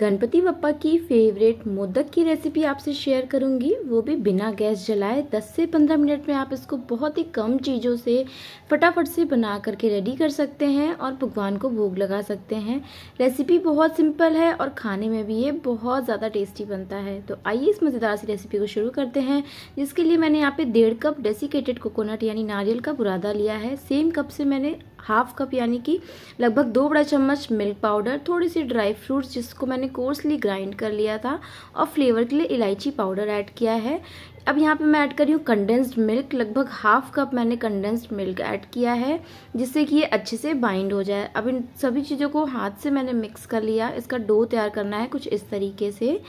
गणपति बप्पा की फेवरेट मोदक की रेसिपी आपसे शेयर करूंगी वो भी बिना गैस जलाए 10 से 15 मिनट में आप इसको बहुत ही कम चीज़ों से फटाफट से बना करके रेडी कर सकते हैं और भगवान को भोग लगा सकते हैं रेसिपी बहुत सिंपल है और खाने में भी ये बहुत ज़्यादा टेस्टी बनता है तो आइए इस मज़ेदार सी रेसिपी को शुरू करते हैं जिसके लिए मैंने यहाँ पर डेढ़ कप डेसिकेटेड कोकोनट यानी नारियल का बुरादा लिया है सेम कप से मैंने हाफ कप यानी कि लगभग दो बड़ा चम्मच मिल्क पाउडर थोड़ी सी ड्राई फ्रूट्स जिसको मैंने कोर्सली ग्राइंड कर लिया था और फ्लेवर के लिए इलायची पाउडर ऐड किया है अब यहाँ पे मैं ऐड कर रही हूँ कंडेंस्ड मिल्क लगभग हाफ कप मैंने कंडेंस्ड मिल्क ऐड किया है जिससे कि ये अच्छे से बाइंड हो जाए अब इन सभी चीज़ों को हाथ से मैंने मिक्स कर लिया इसका डो तैयार करना है कुछ इस तरीके से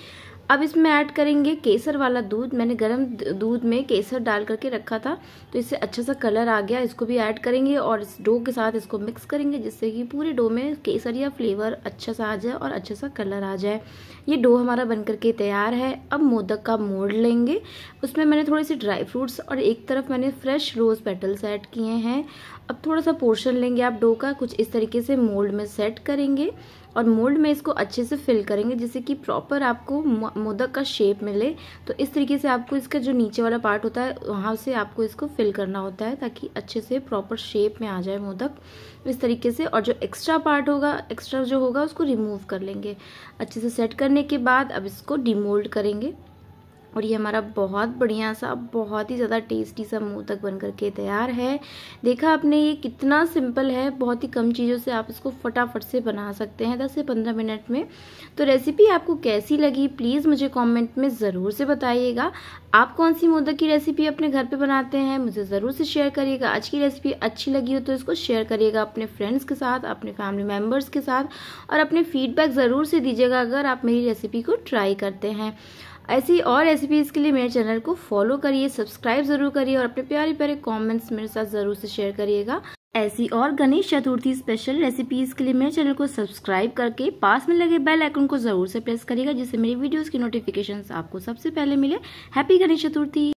अब इसमें ऐड करेंगे केसर वाला दूध मैंने गरम दूध में केसर डाल करके रखा था तो इससे अच्छा सा कलर आ गया इसको भी ऐड करेंगे और इस डो के साथ इसको मिक्स करेंगे जिससे कि पूरे डो में केसर या फ्लेवर अच्छा सा आ जाए और अच्छा सा कलर आ जाए ये डो हमारा बन करके तैयार है अब मोदक का मोड़ लेंगे उसमें मैंने थोड़े से ड्राई फ्रूट्स और एक तरफ मैंने फ्रेश रोज़ पेटल्स ऐड किए हैं अब थोड़ा सा पोर्शन लेंगे आप डो का कुछ इस तरीके से मोल्ड में सेट करेंगे और मोल्ड में इसको अच्छे से फिल करेंगे जिससे कि प्रॉपर आपको मोदक का शेप मिले तो इस तरीके से आपको इसका जो नीचे वाला पार्ट होता है वहाँ से आपको इसको फिल करना होता है ताकि अच्छे से प्रॉपर शेप में आ जाए मोदक इस तरीके से और जो एक्स्ट्रा पार्ट होगा एक्स्ट्रा जो होगा उसको रिमूव कर लेंगे अच्छे से सेट करने के बाद अब इसको डिमोल्ड करेंगे और ये हमारा बहुत बढ़िया सा बहुत ही ज़्यादा टेस्टी सा मुँह तक बन करके तैयार है देखा आपने ये कितना सिंपल है बहुत ही कम चीज़ों से आप इसको फटाफट से बना सकते हैं 10 से 15 मिनट में तो रेसिपी आपको कैसी लगी प्लीज़ मुझे कमेंट में ज़रूर से बताइएगा आप कौन सी मोदक की रेसिपी अपने घर पे बनाते हैं मुझे ज़रूर से शेयर करिएगा आज की रेसिपी अच्छी लगी हो तो इसको शेयर करिएगा अपने फ्रेंड्स के साथ अपने फैमिली मेम्बर्स के साथ और अपने फीडबैक ज़रूर से दीजिएगा अगर आप मेरी रेसिपी को ट्राई करते हैं ऐसी और रेसिपीज़ के लिए मेरे चैनल को फॉलो करिए सब्सक्राइब ज़रूर करिए और अपने प्यारे प्यारे कमेंट्स मेरे साथ ज़रूर से शेयर करिएगा ऐसी और गणेश चतुर्थी स्पेशल रेसिपीज़ के लिए मेरे चैनल को सब्सक्राइब करके पास में लगे बेल आइकन को ज़रूर से प्रेस करिएगा जिससे मेरी वीडियोज़ की नोटिफिकेशन आपको सबसे पहले मिले हैप्पी गणेश चतुर्थी